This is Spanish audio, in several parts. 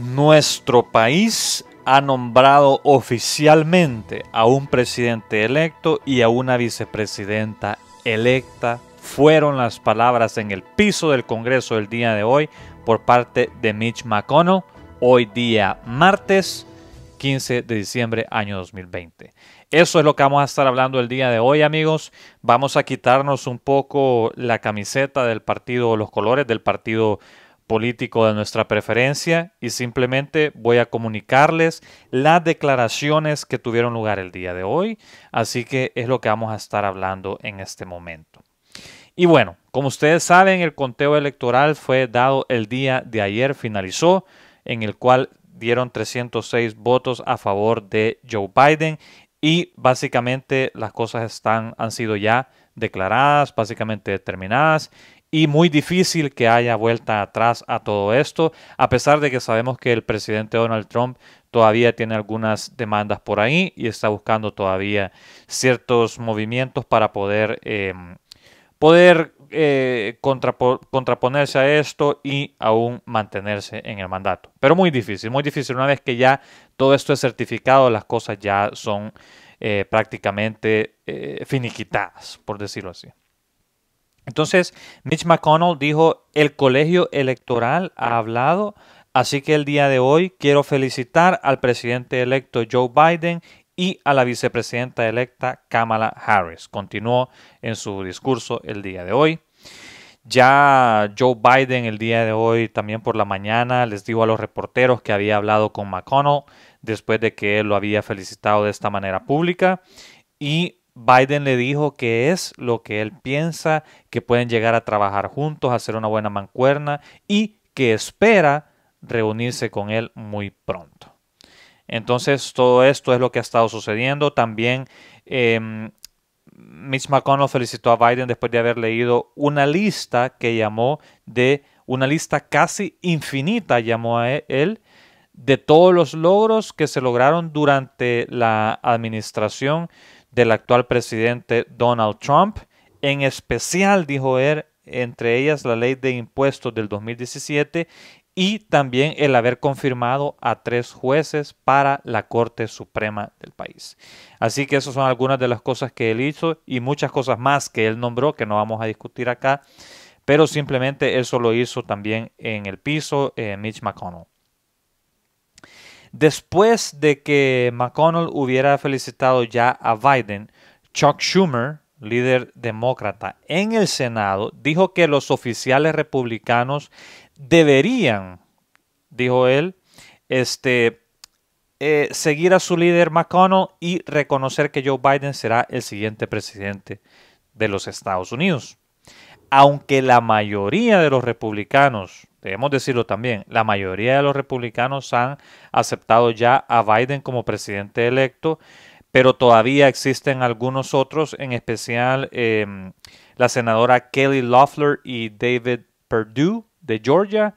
nuestro país ha nombrado oficialmente a un presidente electo y a una vicepresidenta electa. Fueron las palabras en el piso del Congreso el día de hoy por parte de Mitch McConnell, hoy día martes 15 de diciembre año 2020. Eso es lo que vamos a estar hablando el día de hoy amigos. Vamos a quitarnos un poco la camiseta del partido, los colores del partido político de nuestra preferencia y simplemente voy a comunicarles las declaraciones que tuvieron lugar el día de hoy, así que es lo que vamos a estar hablando en este momento. Y bueno, como ustedes saben, el conteo electoral fue dado el día de ayer, finalizó, en el cual dieron 306 votos a favor de Joe Biden y básicamente las cosas están, han sido ya declaradas, básicamente determinadas y muy difícil que haya vuelta atrás a todo esto, a pesar de que sabemos que el presidente Donald Trump todavía tiene algunas demandas por ahí y está buscando todavía ciertos movimientos para poder, eh, poder eh, contraponerse a esto y aún mantenerse en el mandato. Pero muy difícil, muy difícil. Una vez que ya todo esto es certificado, las cosas ya son eh, prácticamente finiquitadas, por decirlo así. Entonces, Mitch McConnell dijo, el colegio electoral ha hablado, así que el día de hoy quiero felicitar al presidente electo Joe Biden y a la vicepresidenta electa Kamala Harris. Continuó en su discurso el día de hoy. Ya Joe Biden el día de hoy, también por la mañana, les dijo a los reporteros que había hablado con McConnell después de que él lo había felicitado de esta manera pública. Y Biden le dijo que es lo que él piensa, que pueden llegar a trabajar juntos, hacer una buena mancuerna y que espera reunirse con él muy pronto. Entonces todo esto es lo que ha estado sucediendo. También em, Mitch McConnell felicitó a Biden después de haber leído una lista que llamó de una lista casi infinita, llamó a él, de todos los logros que se lograron durante la administración del actual presidente Donald Trump. En especial, dijo él, entre ellas la ley de impuestos del 2017 y también el haber confirmado a tres jueces para la Corte Suprema del país. Así que esas son algunas de las cosas que él hizo y muchas cosas más que él nombró que no vamos a discutir acá, pero simplemente eso lo hizo también en el piso eh, Mitch McConnell. Después de que McConnell hubiera felicitado ya a Biden, Chuck Schumer, líder demócrata en el Senado, dijo que los oficiales republicanos deberían, dijo él, este, eh, seguir a su líder McConnell y reconocer que Joe Biden será el siguiente presidente de los Estados Unidos aunque la mayoría de los republicanos, debemos decirlo también, la mayoría de los republicanos han aceptado ya a Biden como presidente electo, pero todavía existen algunos otros, en especial em, la senadora Kelly Loeffler y David Perdue de Georgia.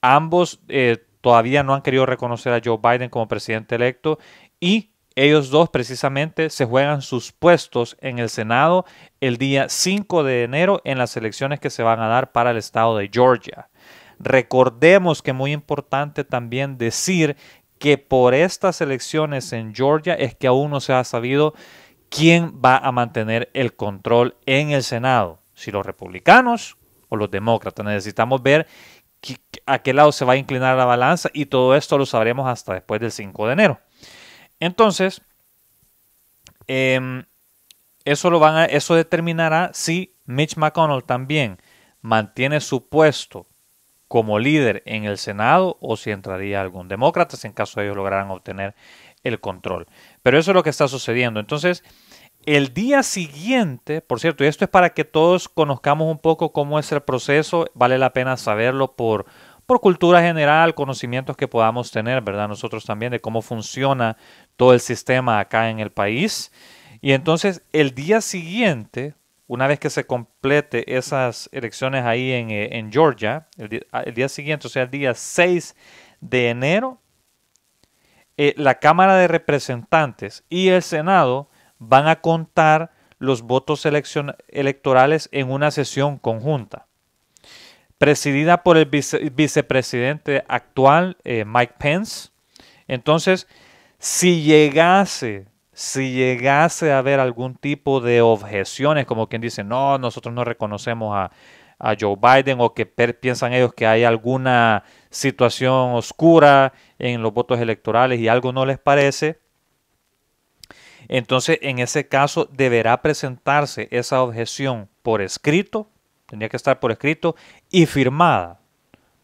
Ambos eh, todavía no han querido reconocer a Joe Biden como presidente electo y ellos dos precisamente se juegan sus puestos en el Senado el día 5 de enero en las elecciones que se van a dar para el estado de Georgia. Recordemos que muy importante también decir que por estas elecciones en Georgia es que aún no se ha sabido quién va a mantener el control en el Senado, si los republicanos o los demócratas. Necesitamos ver a qué lado se va a inclinar la balanza y todo esto lo sabremos hasta después del 5 de enero. Entonces, em, eso, lo van eso determinará si Mitch McConnell también mantiene su puesto como líder en el Senado o si entraría algún demócrata en caso de ellos lograran obtener el control. Pero eso es lo que está sucediendo. Entonces, el día siguiente, por cierto, y esto es para que todos conozcamos un poco cómo es el proceso, vale la pena saberlo por, por cultura general, conocimientos que podamos tener, ¿verdad? Nosotros también de cómo funciona todo el sistema acá en el país. Y entonces el día siguiente, una vez que se complete esas elecciones ahí en, eh, Georgia, ah, el día, siguiente, o sea, el día 6 de enero, eh, la Cámara de Representantes y el Senado van a contar los votos electorales en una sesión conjunta, presidida por el vicepresidente actual, eh, Mike Pence. Entonces, si llegase, si llegase a haber algún tipo de objeciones, como quien dice, no, nosotros no reconocemos a, Joe Biden o que piensan ellos que hay alguna situación oscura en los votos electorales y algo no les parece, entonces en ese caso deberá presentarse esa objeción por escrito, tendría que estar por escrito y firmada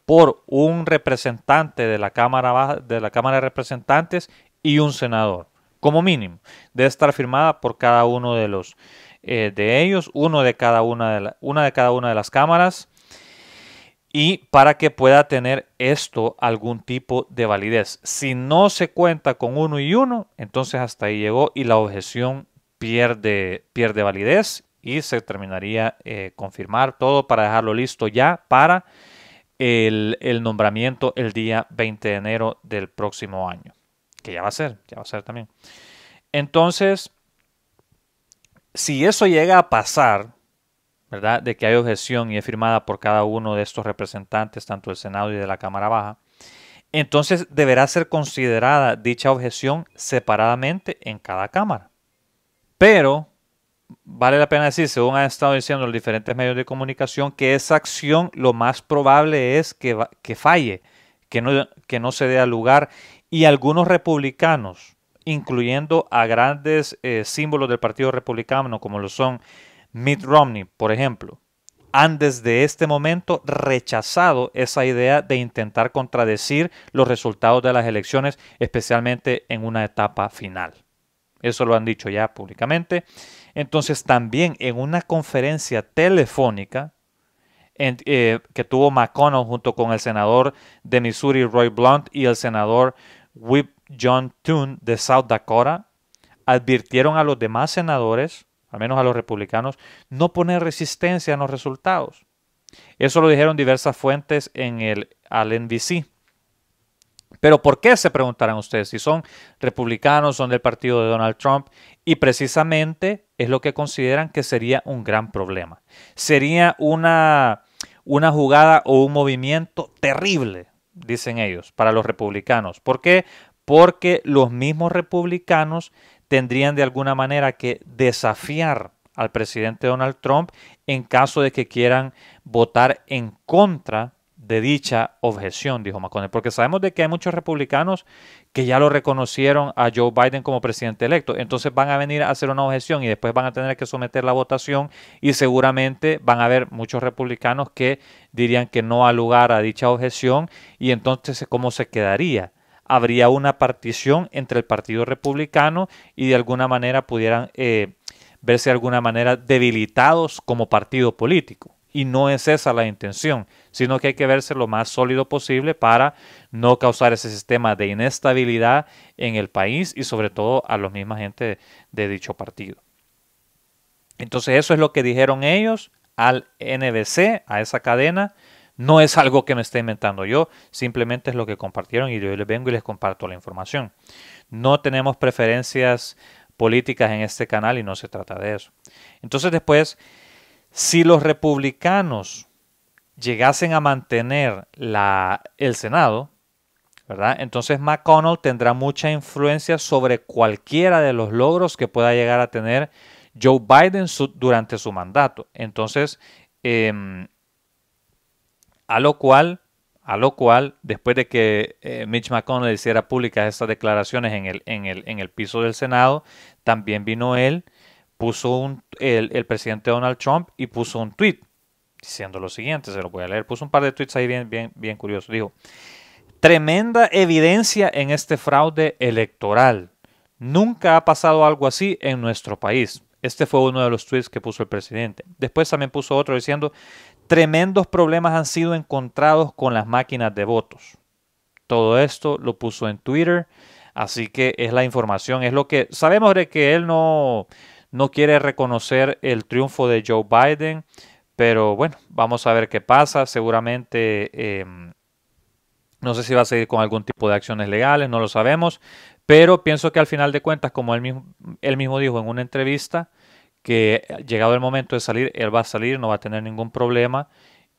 por un representante de la Cámara, de, la Cámara de Representantes y un senador, como mínimo. Debe estar firmada por cada uno de los eh, de ellos, uno de cada una de una de cada una de las cámaras. Y para que pueda tener esto algún tipo de validez. Si no se cuenta con uno y uno, entonces hasta ahí llegó y la objeción pierde, pierde validez y se terminaría eh, confirmar todo para dejarlo listo ya para el, el nombramiento el día 20 de enero del próximo año que ya va a ser, ya va a ser también. Entonces, si eso llega a pasar, ¿verdad? De que hay objeción y es firmada por cada uno de estos representantes, tanto del Senado y de la Cámara Baja, entonces deberá ser considerada dicha objeción separadamente en cada Cámara. Pero vale la pena decir, según han estado diciendo los diferentes medios de comunicación, que esa acción lo más probable es que, que falle, que no, que no se dé lugar y algunos republicanos, incluyendo a grandes eh, símbolos del Partido Republicano, como lo son Mitt Romney, por ejemplo, han desde este momento rechazado esa idea de intentar contradecir los resultados de las elecciones, especialmente en una etapa final. Eso lo han dicho ya públicamente. Entonces también en una conferencia telefónica eh, que tuvo McConnell junto con el senador de Missouri Roy Blunt y el senador Whip John Toon de South Dakota advirtieron a los demás senadores, al menos a los republicanos, no poner resistencia a los resultados. Eso lo dijeron diversas fuentes en el al NBC. Pero ¿por qué se preguntarán ustedes si son republicanos, son del partido de Donald Trump? Y precisamente es lo que consideran que sería un gran problema. Sería una, una jugada o un movimiento terrible dicen ellos, para los republicanos. ¿Por qué? Porque los mismos republicanos tendrían de alguna manera que desafiar al presidente Donald Trump en caso de que quieran votar en contra de dicha objeción, dijo McConnell, porque sabemos de que hay muchos republicanos que ya lo reconocieron a Joe Biden como presidente electo. Entonces van a venir a hacer una objeción y después van a tener que someter la votación y seguramente van a haber muchos republicanos que dirían que no ha lugar a dicha objeción y entonces cómo se quedaría habría una partición entre el Partido Republicano y de alguna manera pudieran eh, verse de alguna manera debilitados como partido político y no es esa la intención, sino que hay que verse lo más sólido posible para no causar ese sistema de inestabilidad en el país y sobre todo a los misma gente de dicho partido. Entonces eso es lo que dijeron ellos al NBC, a esa cadena. No es algo que me esté inventando yo, simplemente es lo que compartieron y yo les vengo y les comparto la información. No tenemos preferencias políticas en este canal y no se trata de eso. Entonces después si los republicanos llegasen a mantener el Senado, ¿verdad? Entonces McConnell tendrá mucha influencia sobre cualquiera de los logros que pueda llegar a tener Joe Biden durante su mandato. Entonces, em, a lo cual, a lo cual, después de que eh, Mitch McConnell hiciera públicas estas declaraciones en el piso del Senado, también vino él puso un, el, presidente Donald Trump y puso un tweet diciendo lo siguiente, se lo voy a leer, puso un par de tweets ahí bien, bien, bien curioso, dijo, tremenda evidencia en este fraude electoral, nunca ha pasado algo así en nuestro país. Este fue uno de los tweets que puso el presidente. Después también puso otro diciendo, tremendos problemas han sido encontrados con las máquinas de votos. Todo esto lo puso en Twitter, así que es la información, es lo que sabemos de que él no, no quiere reconocer el triunfo de Joe Biden, pero bueno, vamos a ver qué pasa. Seguramente em, no sé si va a seguir con algún tipo de acciones legales, no lo sabemos, pero pienso que al final de cuentas, como él mismo, él mismo dijo en una entrevista, que llegado el momento de salir, él va a salir, no va a tener ningún problema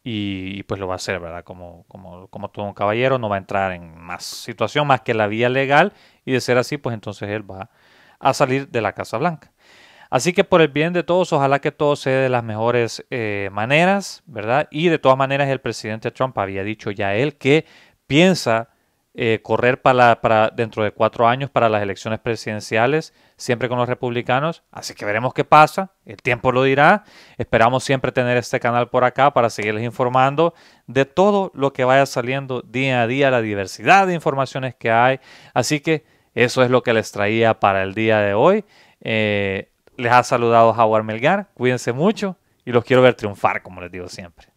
y, pues lo va a hacer, ¿verdad? Como, como, como todo un caballero, no va a entrar en más situación más que la vía legal y de ser así, pues entonces él va a salir de la Casa Blanca. Así que por el bien de todos, ojalá que todo sea de las mejores eh, maneras, ¿verdad? Y de todas maneras el presidente Trump había dicho ya él que piensa eh, correr para, dentro de cuatro años para las elecciones presidenciales, siempre con los republicanos. Así que veremos qué pasa, el tiempo lo dirá. Esperamos siempre tener este canal por acá para seguirles informando de todo lo que vaya saliendo día a día, la diversidad de informaciones que hay. Así que eso es lo que les traía para el día de hoy. Eh, les ha saludado Jaguar Melgar. Cuídense mucho y los quiero ver triunfar, como les digo siempre.